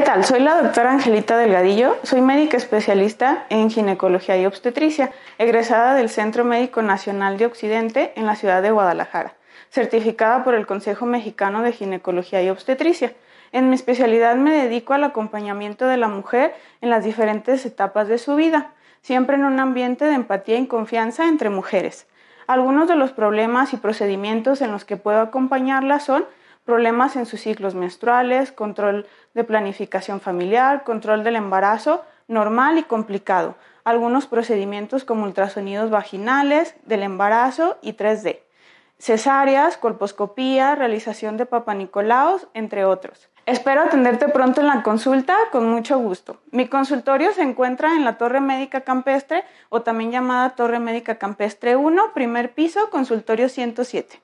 ¿Qué tal? Soy la doctora Angelita Delgadillo, soy médica especialista en ginecología y obstetricia, egresada del Centro Médico Nacional de Occidente en la ciudad de Guadalajara, certificada por el Consejo Mexicano de Ginecología y Obstetricia. En mi especialidad me dedico al acompañamiento de la mujer en las diferentes etapas de su vida, siempre en un ambiente de empatía y confianza entre mujeres. Algunos de los problemas y procedimientos en los que puedo acompañarla son problemas en sus ciclos menstruales, control de planificación familiar, control del embarazo normal y complicado, algunos procedimientos como ultrasonidos vaginales, del embarazo y 3D, cesáreas, colposcopía, realización de papanicolaos, entre otros. Espero atenderte pronto en la consulta con mucho gusto. Mi consultorio se encuentra en la Torre Médica Campestre o también llamada Torre Médica Campestre 1, primer piso, consultorio 107.